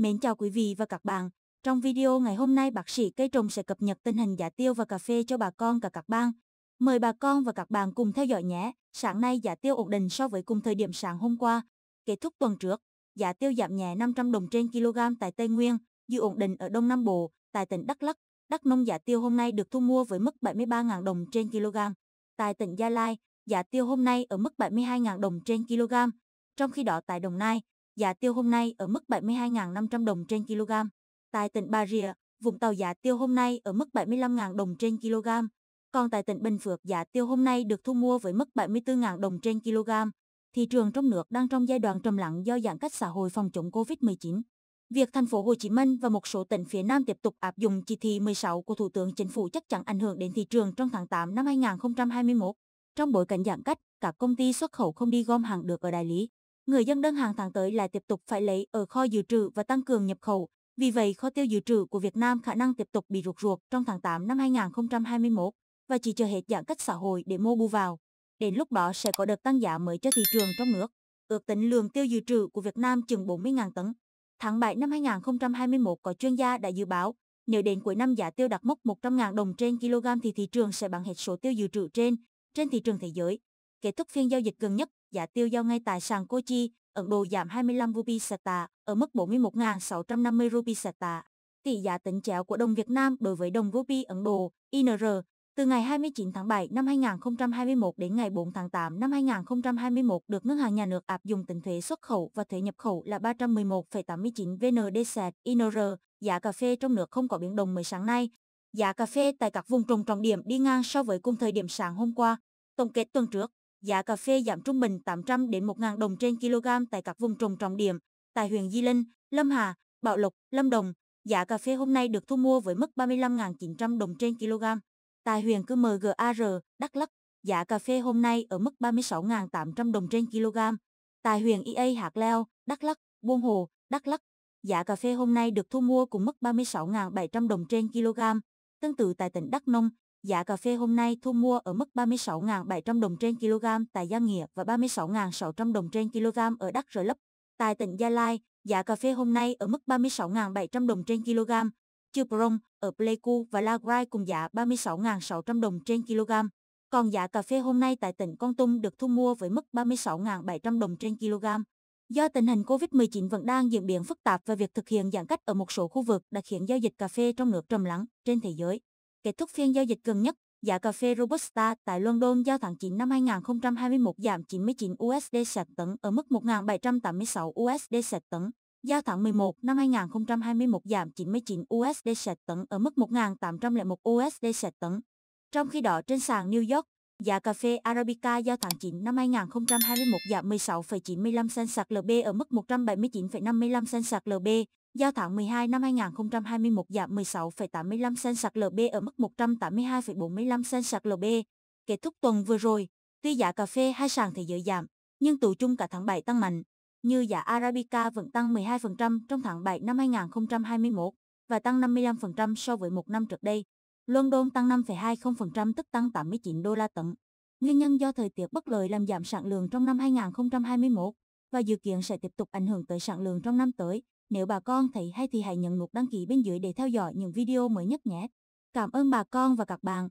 Mến chào quý vị và các bạn. Trong video ngày hôm nay, bác sĩ cây trồng sẽ cập nhật tình hình giá tiêu và cà phê cho bà con cả các bang. Mời bà con và các bạn cùng theo dõi nhé. Sáng nay giá tiêu ổn định so với cùng thời điểm sáng hôm qua. Kết thúc tuần trước, giá tiêu giảm nhẹ 500 đồng trên kg tại Tây Nguyên, giữ ổn định ở Đông Nam Bộ, tại tỉnh Đắk Lắk. Đắk Nông giá tiêu hôm nay được thu mua với mức 73.000 đồng trên kg. Tại tỉnh Gia Lai, giá tiêu hôm nay ở mức 72.000 đồng trên kg. Trong khi đó tại Đồng Nai, giá tiêu hôm nay ở mức 72.500 đồng trên kg. Tại tỉnh Bà Rịa, Vũng Tàu giá tiêu hôm nay ở mức 75.000 đồng trên kg. Còn tại tỉnh Bình Phước giá tiêu hôm nay được thu mua với mức 74.000 đồng trên kg. Thị trường trong nước đang trong giai đoạn trầm lặng do giãn cách xã hội phòng chống Covid-19. Việc thành phố Hồ Chí Minh và một số tỉnh phía Nam tiếp tục áp dụng chỉ thị 16 của Thủ tướng Chính phủ chắc chắn ảnh hưởng đến thị trường trong tháng 8 năm 2021. Trong bối cảnh giãn cách, các công ty xuất khẩu không đi gom hàng được ở đại lý người dân đơn hàng tháng tới lại tiếp tục phải lấy ở kho dự trữ và tăng cường nhập khẩu. Vì vậy, kho tiêu dự trữ của Việt Nam khả năng tiếp tục bị ruột ruột trong tháng 8 năm 2021 và chỉ chờ hết giãn cách xã hội để mua bù vào. Đến lúc đó sẽ có đợt tăng giá mới cho thị trường trong nước. Ước tính lượng tiêu dự trữ của Việt Nam chừng 40.000 tấn. Tháng 7 năm 2021 có chuyên gia đã dự báo nếu đến cuối năm giá tiêu đạt mốc 100.000 đồng trên kg thì thị trường sẽ bằng hết số tiêu dự trữ trên trên thị trường thế giới. Kết thúc phiên giao dịch gần nhất, giá tiêu giao ngay tại sàn Kochi, Ấn Độ giảm 25 rupi sata, ở mức 41.650 rupi sata. Tỷ giá tính chéo của đồng Việt Nam đối với đồng rupi Ấn Độ, INR, từ ngày 29 tháng 7 năm 2021 đến ngày 4 tháng 8 năm 2021 được Ngân hàng Nhà nước áp dụng tính thuế xuất khẩu và thuế nhập khẩu là 311,89 VND sẹt INR. Giá cà phê trong nước không có biến động mới sáng nay. Giá cà phê tại các vùng trồng trọng điểm đi ngang so với cùng thời điểm sáng hôm qua. Tổng kết tuần trước, giá cà phê giảm trung bình 800 đến 1.000 đồng trên kg tại các vùng trồng trọng điểm. Tại huyện Di Linh, Lâm Hà, Bảo Lộc, Lâm Đồng, giá cà phê hôm nay được thu mua với mức 35.900 đồng trên kg. Tại huyện Cư Mờ MGAR, Đắk Lắk, giá cà phê hôm nay ở mức 36.800 đồng trên kg. Tại huyện EA Hạc Leo, Đắk Lắk, Buôn Hồ, Đắk Lắk, giá cà phê hôm nay được thu mua cùng mức 36.700 đồng trên kg. Tương tự tại tỉnh Đắk Nông, Giá cà phê hôm nay thu mua ở mức 36.700 đồng trên kg tại Giang Nghĩa và 36.600 đồng trên kg ở Đắk Rơ Lấp. Tại tỉnh Gia Lai, giá cà phê hôm nay ở mức 36.700 đồng trên kg, Chư Prong ở Pleiku và La Grai cùng giá 36.600 đồng trên kg. Còn giá cà phê hôm nay tại tỉnh Con Tum được thu mua với mức 36.700 đồng trên kg. Do tình hình COVID-19 vẫn đang diễn biến phức tạp và việc thực hiện giãn cách ở một số khu vực đã khiến giao dịch cà phê trong nước trầm lắng trên thế giới. Kết thúc phiên giao dịch gần nhất, giá cà phê Robusta tại London giao tháng 9 năm 2021 giảm 99 USD sạch tấn ở mức 1.786 USD sạch tấn. Giao tháng 11 năm 2021 giảm 99 USD sạch tấn ở mức 1.801 USD sạch tấn. Trong khi đó trên sàn New York, giá cà phê Arabica giao tháng 9 năm 2021 giảm 16,95 cent sạc LB ở mức 179,55 cent sạc LB. Giao tháng 12 năm 2021 giảm 16,85 cent sạc LB ở mức 182,45 cent sạc LB. Kết thúc tuần vừa rồi, tuy giá cà phê hai sàn thế giới giảm, nhưng tụ chung cả tháng 7 tăng mạnh, như giá Arabica vẫn tăng 12% trong tháng 7 năm 2021 và tăng 55% so với một năm trước đây. London tăng 5,20% tức tăng 89 đô la tấn. Nguyên nhân do thời tiết bất lợi làm giảm sản lượng trong năm 2021 và dự kiến sẽ tiếp tục ảnh hưởng tới sản lượng trong năm tới. Nếu bà con thấy hay thì hãy nhấn nút đăng ký bên dưới để theo dõi những video mới nhất nhé. Cảm ơn bà con và các bạn.